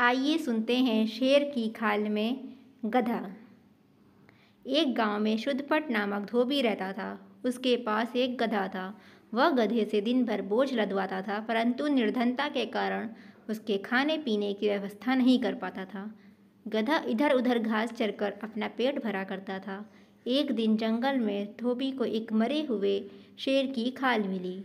आइए सुनते हैं शेर की खाल में गधा एक गांव में शुद्धपट नामक धोबी रहता था उसके पास एक गधा था वह गधे से दिन भर बोझ लदवाता था परंतु निर्धनता के कारण उसके खाने पीने की व्यवस्था नहीं कर पाता था गधा इधर उधर घास चरकर अपना पेट भरा करता था एक दिन जंगल में धोबी को एक मरे हुए शेर की खाल मिली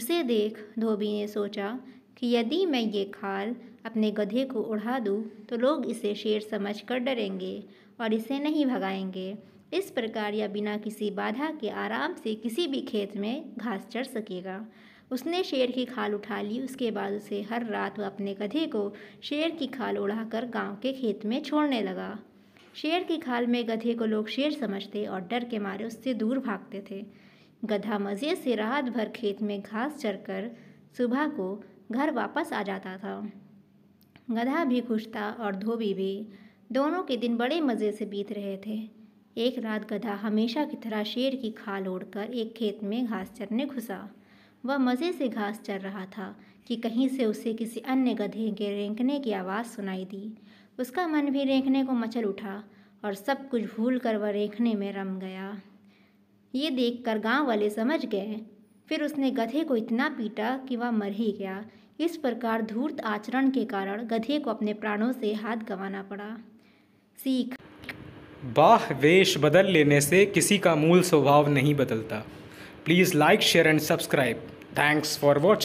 उसे देख धोबी ने सोचा कि यदि मैं ये खाल अपने गधे को उड़ा दूँ तो लोग इसे शेर समझ कर डरेंगे और इसे नहीं भगाएंगे इस प्रकार या बिना किसी बाधा के आराम से किसी भी खेत में घास चढ़ सकेगा उसने शेर की खाल उठा ली उसके बाद उसे हर रात वह अपने गधे को शेर की खाल उड़ाकर गांव के खेत में छोड़ने लगा शेर की खाल में गधे को लोग शेर समझते और डर के मारे उससे दूर भागते थे गधा मज़े से रात भर खेत में घास चढ़कर सुबह को घर वापस आ जाता था गधा भी खुश था और धोबी भी दोनों के दिन बड़े मज़े से बीत रहे थे एक रात गधा हमेशा की तरह शेर की खाल ओढ़कर एक खेत में घास चरने घुसा वह मज़े से घास चर रहा था कि कहीं से उसे किसी अन्य गधे के रेंकने की आवाज़ सुनाई दी उसका मन भी रेंकने को मचल उठा और सब कुछ भूल कर वह रेंकने में रम गया ये देखकर गांव वाले समझ गए फिर उसने गधे को इतना पीटा कि वह मर ही गया इस प्रकार धूर्त आचरण के कारण गधे को अपने प्राणों से हाथ गंवाना पड़ा सीख बाह वेश बदल लेने से किसी का मूल स्वभाव नहीं बदलता please like share and subscribe thanks for watching